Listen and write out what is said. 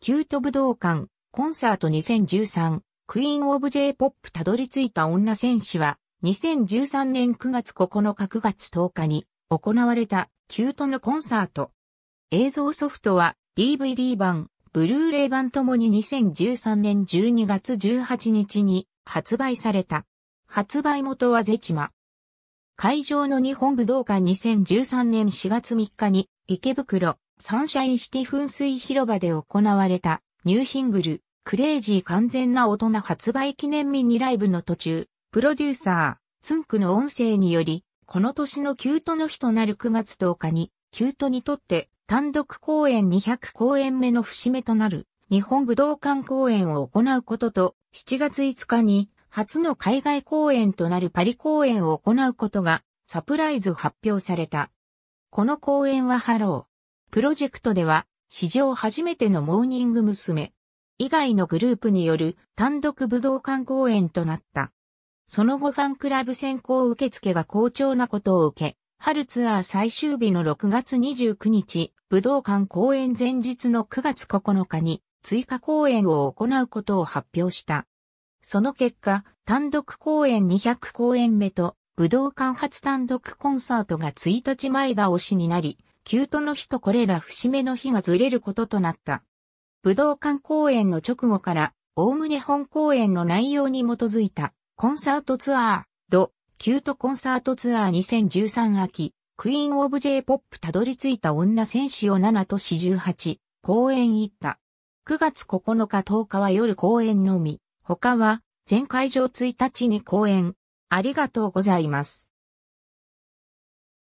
キュート武道館、コンサート2013、クイーンオブジ j ポップたどり着いた女戦士は、2013年9月9日9月10日に行われたキュートのコンサート。映像ソフトは DVD 版、ブルーレイ版ともに2013年12月18日に発売された。発売元はゼチマ。会場の日本武道館2013年4月3日に池袋、サンシャインシティ噴水広場で行われたニューシングル、クレイジー完全な大人発売記念ミニライブの途中、プロデューサー、ツンクの音声により、この年のキュートの日となる9月10日に、キュートにとって単独公演200公演目の節目となる日本武道館公演を行うことと、7月5日に初の海外公演となるパリ公演を行うことがサプライズ発表された。この公演はハロー。プロジェクトでは、史上初めてのモーニング娘。以外のグループによる単独武道館公演となった。その後ファンクラブ選考受付が好調なことを受け、春ツアー最終日の6月29日、武道館公演前日の9月9日に追加公演を行うことを発表した。その結果、単独公演200公演目と武道館初単独コンサートが1日前倒しになり、キュートの日とこれら節目の日がずれることとなった。武道館公演の直後から、おおむね本公演の内容に基づいた、コンサートツアー、ド、キュートコンサートツアー2013秋、クイーンオブジェポップたどり着いた女戦士を7と4 18、公演行った。9月9日10日は夜公演のみ、他は全会場1日に公演。ありがとうございます。